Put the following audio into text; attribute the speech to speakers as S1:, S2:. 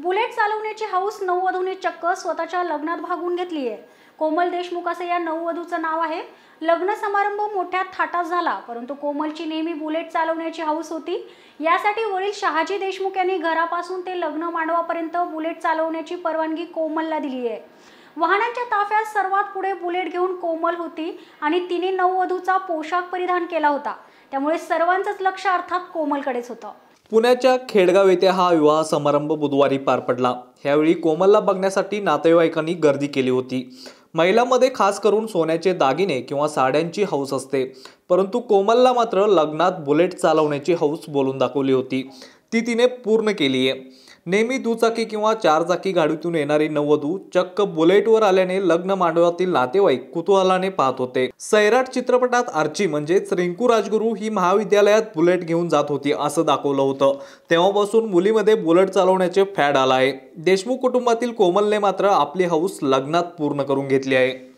S1: bullet चालवण्याची house नववधूने चक्क स्वतःच्या लग्नात भागून घेतली आहे कोमल देशमुख असं या नववधूचं नाव आहे लग्न समारंभ मोठ्या थाटात झाला परंतु कोमलची नेहमी बुलेट चालवण्याची हाऊस होती यासाठी वडील शहाजी देशमुख यांनी घरापासून ते लग्न मांडवापर्यंत बुलेट चालवण्याची परवानगी कोमलला दिली आहे वाहनांच्या ताफ्यात सर्वात पुढे बुलेट घेऊन कोमल होती आणि तिने नववधूचा पोशाख परिधान केला होता त्यामुळे सर्वांचंच लक्ष अर्थात कोमलकडेच होतं
S2: पुण्याच्या खेडगाव येथे हा विवाह समारंभ बुधवारी पार पडला यावेळी कोमलला बघण्यासाठी नातेवाईकांनी गर्दी केली होती महिलामध्ये खास करून सोन्याचे दागिने किंवा साड्यांची हौस असते परंतु कोमलला मात्र लग्नात बुलेट चालवण्याची हौस बोलून दाखवली होती ती तिने पूर्ण केली आहे नेहमी दुचाकी किंवा चारचाकी गाडीतून येणारी नववधू चक्क वर आल्याने लग्न मांडवातील नातेवाईक कुतूहलाने पाहत होते सैराट चित्रपटात आर्ची म्हणजेच रिंकू राजगुरू ही महाविद्यालयात बुलेट घेऊन जात होती असं दाखवलं होतं तेव्हापासून मुलीमध्ये बुलेट चालवण्याचे फॅड आला आहे देशमुख कुटुंबातील कोमलने मात्र आपली हाऊस लग्नात पूर्ण करून घेतली आहे